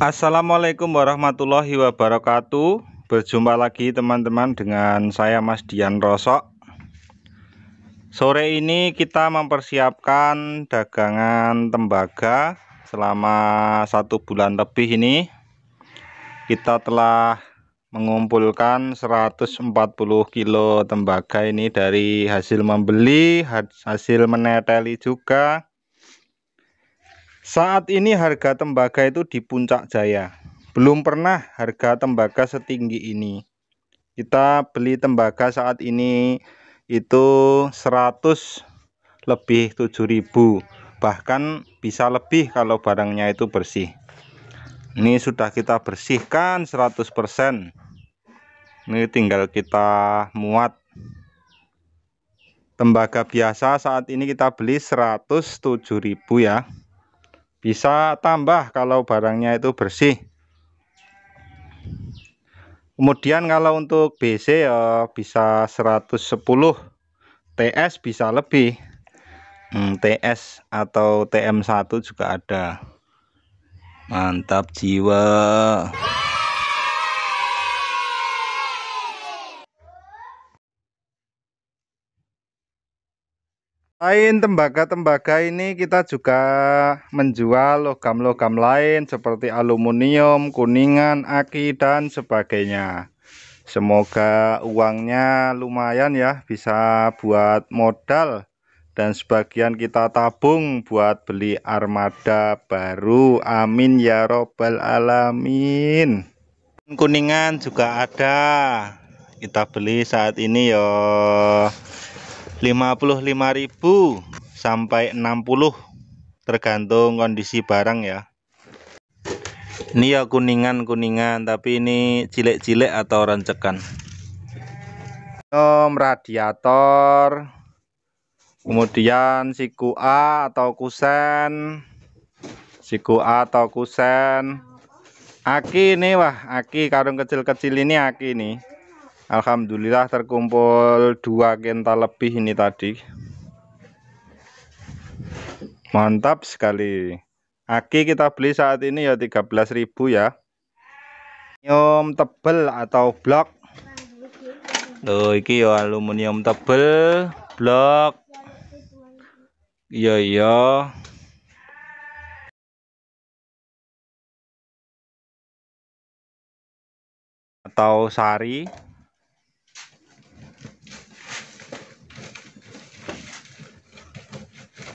Assalamualaikum warahmatullahi wabarakatuh Berjumpa lagi teman-teman dengan saya Mas Dian Rosok Sore ini kita mempersiapkan dagangan tembaga selama satu bulan lebih ini Kita telah mengumpulkan 140 kilo tembaga ini dari hasil membeli hasil meneteli juga saat ini harga tembaga itu di puncak jaya. Belum pernah harga tembaga setinggi ini. Kita beli tembaga saat ini itu 100 lebih 7000 bahkan bisa lebih kalau barangnya itu bersih ini sudah kita bersihkan 100% ini tinggal kita muat tembaga biasa saat ini kita beli 107.000 ya bisa tambah kalau barangnya itu bersih kemudian kalau untuk BC ya bisa 110 TS bisa lebih hmm, TS atau TM1 juga ada mantap jiwa Selain tembaga-tembaga ini kita juga menjual logam-logam lain seperti aluminium, kuningan, aki dan sebagainya. Semoga uangnya lumayan ya bisa buat modal dan sebagian kita tabung buat beli armada baru. Amin ya robbal alamin. Kuningan juga ada. Kita beli saat ini yo. 55.000 sampai 60 tergantung kondisi barang ya ini ya kuningan-kuningan tapi ini cilik-cilik atau rencekan om radiator kemudian siku A atau kusen siku A atau kusen aki ini wah aki karung kecil-kecil ini aki ini Alhamdulillah terkumpul dua kental lebih ini tadi mantap sekali aki kita beli saat ini ya 13.000 ya aluminium tebel atau blok loh iki ya aluminium tebel blok iya iya atau sari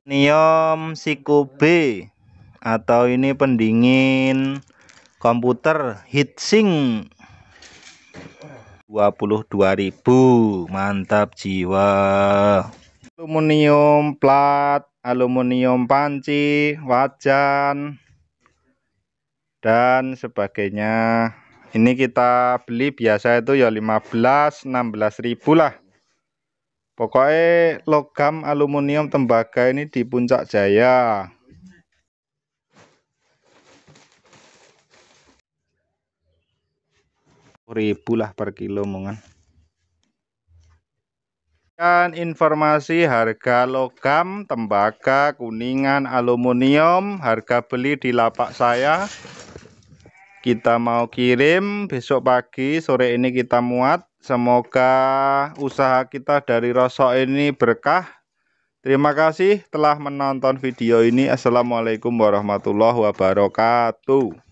Nium B atau ini pendingin komputer heatsink 22.000 mantap jiwa aluminium plat aluminium panci wajan dan sebagainya ini kita beli biasa itu ya 15 16.000 lah Pokoknya logam aluminium tembaga ini di Puncak Jaya. Ribu lah per kilo mungkin. Dan informasi harga logam, tembaga, kuningan, aluminium, harga beli di lapak saya kita mau kirim besok pagi sore ini kita muat semoga usaha kita dari rosok ini berkah terima kasih telah menonton video ini assalamualaikum warahmatullahi wabarakatuh